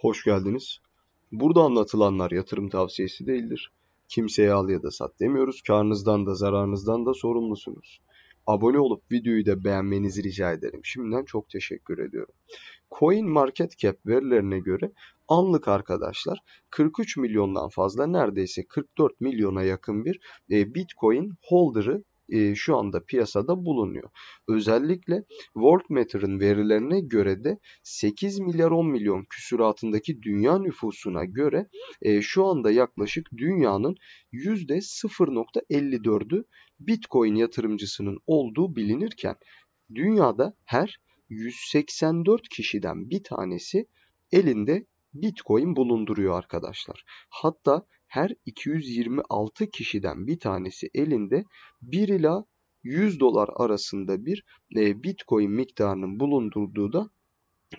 Hoş geldiniz. Burada anlatılanlar yatırım tavsiyesi değildir. Kimseye al ya da sat demiyoruz. Karnınızdan da zararınızdan da sorumlusunuz. Abone olup videoyu da beğenmenizi rica ederim. Şimdiden çok teşekkür ediyorum. Coin Market Cap verilerine göre anlık arkadaşlar 43 milyondan fazla neredeyse 44 milyona yakın bir e, Bitcoin holder'ı e, şu anda piyasada bulunuyor. Özellikle World Matter'ın verilerine göre de 8 milyar 10 milyon küsuratındaki dünya nüfusuna göre e, şu anda yaklaşık dünyanın %0.54'ü Bitcoin yatırımcısının olduğu bilinirken dünyada her 184 kişiden bir tanesi elinde Bitcoin bulunduruyor arkadaşlar. Hatta her 226 kişiden bir tanesi elinde 1 ila 100 dolar arasında bir e, Bitcoin miktarının bulundurduğu da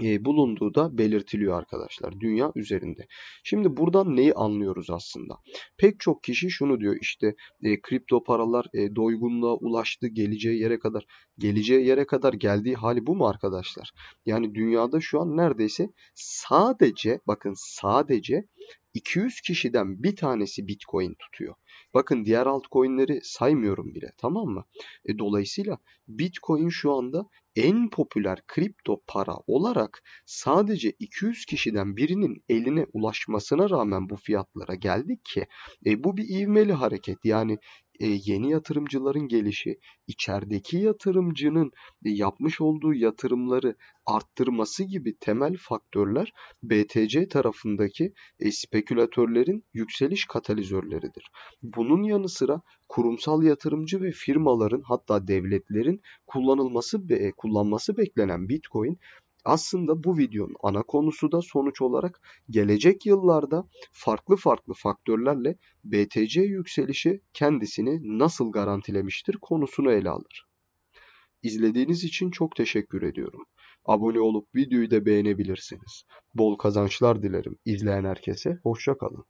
e, bulunduğu da belirtiliyor arkadaşlar dünya üzerinde. Şimdi buradan neyi anlıyoruz aslında? Pek çok kişi şunu diyor işte e, kripto paralar e, doygunluğa ulaştı geleceği yere kadar. Geleceği yere kadar geldiği hali bu mu arkadaşlar? Yani dünyada şu an neredeyse sadece bakın sadece 200 kişiden bir tanesi Bitcoin tutuyor. Bakın diğer altcoin'leri saymıyorum bile tamam mı? E, dolayısıyla Bitcoin şu anda en popüler kripto para olarak sadece 200 kişiden birinin eline ulaşmasına rağmen bu fiyatlara geldik ki e, bu bir ivmeli hareket. Yani e, yeni yatırımcıların gelişi, içerideki yatırımcının e, yapmış olduğu yatırımları arttırması gibi temel faktörler BTC tarafındaki e, spekülatörlerin yükseliş katalizörleridir. Bunun yanı sıra kurumsal yatırımcı ve firmaların hatta devletlerin kullanılması kullanması beklenen Bitcoin aslında bu videonun ana konusu da sonuç olarak gelecek yıllarda farklı farklı faktörlerle BTC yükselişi kendisini nasıl garantilemiştir konusunu ele alır. İzlediğiniz için çok teşekkür ediyorum. Abone olup videoyu da beğenebilirsiniz. Bol kazançlar dilerim. izleyen herkese hoşça kalın.